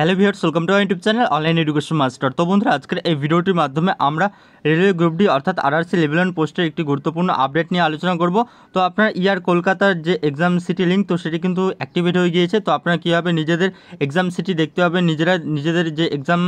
hello viewers welcome to YouTube channel online education master তো বন্ধুরা আজকের এই ভিডিওটির মাধ্যমে আমরা রেলওয়ে গ্রুপ ডি অর্থাৎ আরআরসি লেভেল ওয়ান পোস্টের একটি গুরুত্বপূর্ণ আপডেট নিয়ে আলোচনা করব তো আপনার ইয়ার e কলকাতার যে এক্সাম সিটি লিঙ্ক তো সেটি কিন্তু অ্যাক্টিভেট হয়ে গিয়েছে তো আপনারা কীভাবে নিজেদের এক্সাম সিটি দেখতে পাবেন নিজেরা নিজেদের যে exam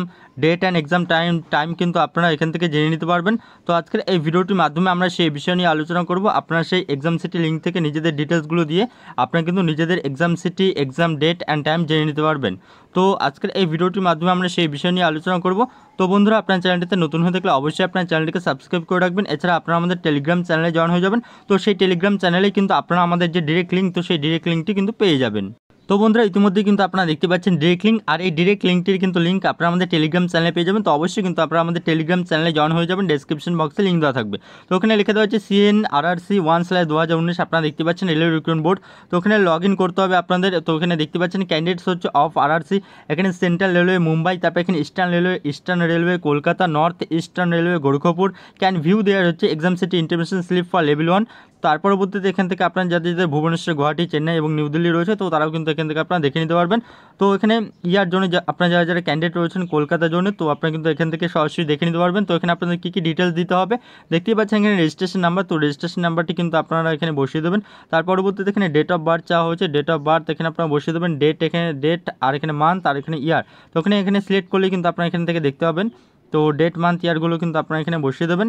date and exam time time কিন্তু আপনারা এখান থেকে জেনে নিতে পারবেন তো আজকের এই ভিডিওটির মাধ্যমে আমরা সেই বিষয় নিয়ে আলোচনা করব আপনারা সেই এক্সাম সিটি লিঙ্ক থেকে নিজেদের ডিটেলসগুলো দিয়ে আপনারা কিন্তু নিজেদের exam city exam date and time জেনে নিতে পারবেন তো আজকে এই ভিডিওটি মাধ্যমে আমরা সেই বিষয় নিয়ে আলোচনা করব তো বন্ধুরা আপনারা চ্যানেল যদি নতুন হয়ে থাকে অবশ্যই আপনারা চ্যানেলটিকে সাবস্ক্রাইব করে রাখবেন এছাড়া আপনারা আমাদের টেলিগ্রাম চ্যানেলে জয়েন হয়ে যাবেন তো সেই টেলিগ্রাম চ্যানেলেই কিন্তু আপনারা আমাদের যে ডাইরেক্ট লিংক তো সেই ডাইরেক্ট লিংকটিও কিন্তু পেয়ে যাবেন তো বন্ধুরা ইতিমধ্যে কিন্তু আপনারা দেখতে পাচ্ছেন ডিরেক্ট লিঙ্ক আর এই ডিরেক্ট লিঙ্কটির কিন্তু লিঙ্ক আপনারা আমাদের টেলিগ্রাম চ্যানেলে পেয়ে যাবেন তো অবশ্যই কিন্তু আপনারা আমাদের টেলিগ্রাম চ্যানেলে জয়েন হয়ে যাবেন ডেসক্রিপশন বক্সে লিঙ্ক দেওয়া থাকবে তো ওখানে লিখে দেওয়া হচ্ছে CEN R R C one slash দু হাজার উনিশ আপনারা দেখতে পাচ্ছেন রেলওয়ে রিক্রুটমেন্ট বোর্ড তো ওখানে লগ ইন করতে হবে আপনাদের তো ওখানে দেখতে পাচ্ছেন ক্যান্ডিডেটস হচ্ছে অফ আর আর সি এখানে সেন্ট্রাল রেলওয়ে মুম্বাই তারপর এখানে eastern railway eastern railway Kolkata north eastern railway Gorakhpur can view দেওয়ার হচ্ছে exam city intimation slip for level one তার পরবর্তীতে এখান থেকে আপনার যাদের যাদের ভুবনেশ্বর গুয়াহাটি চেন্নাই এবং নিউ দিল্লি রয়েছে তো তারাও কিন্তু এদিক আপনারা দেখে নিতে পারবেন তো এখানে ইয়ার জোনে যে আপনারা যারা कैंडिडेट রয়েছেন কলকাতা জোন তো আপনারা কিন্তু এখান থেকেstylesheet দেখে নিতে পারবেন তো এখানে আপনাদের কি কি ডিটেইল দিতে হবে দেখতে পাচ্ছেন এখানে রেজিস্ট্রেশন নাম্বার তো রেজিস্ট্রেশন নাম্বারটি কিন্তু আপনারা এখানে বসিয়ে দিবেন তার পরবর্তীতে দেখেন ডেট অফ বার্থ চাওয়া হয়েছে ডেট অফ বার্থ এখানে আপনারা বসিয়ে দিবেন ডেট এখানে ডেট আর এখানে মান তারিখ এখানে ইয়ার তো এখানে এখানে সিলেক্ট করলে কিন্তু আপনারা এখান থেকে দেখতে হবেন তো ডেট মান্থ ইয়ার গুলো কিন্তু আপনারা এখানে বসিয়ে দিবেন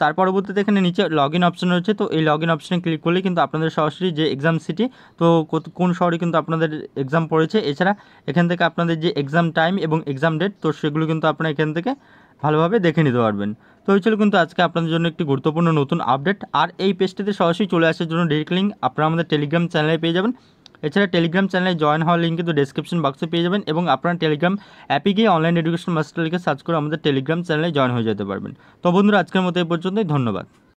তার পরবর্তীতে এখানে নিচে লগ ইন অপশন রয়েছে তো এই লগ ইন অপশানে ক্লিক করলে কিন্তু আপনাদের সরাসরি যে এক্সাম সিটি তো কোন শহরে কিন্তু আপনাদের এক্সাম পড়েছে এছাড়া এখান থেকে আপনাদের যে এক্সাম টাইম এবং এক্সাম ডেট তো সেগুলো কিন্তু আপনারা এখান থেকে ভালোভাবে দেখে নিতে পারবেন তো এই ছিল কিন্তু আজকে আপনাদের জন্য একটি গুরুত্বপূর্ণ নতুন আপডেট আর এই পেজটিতে সরাসরি চলে আসার জন্য ডিরেক্ট লিঙ্ক আপনারা আমাদের টেলিগ্রাম চ্যানেলে পেয়ে যাবেন এছাড়া টেলিগ্রাম চ্যানেলে জয়েন হওয়ার লিঙ্ক কিন্তু ডেসক্রিপশন বক্সে পেয়ে যাবেন এবং আপনারা টেলিগ্রাম অ্যাপে গিয়ে অনলাইন এডুকেশন মাস্টার লিখে সার্চ করে আমাদের টেলিগ্রাম চ্যানেলে জয়েন হয়ে যেতে পারবেন তো বন্ধুরা আজকের মতো এই পর্যন্তই ধন্যবাদ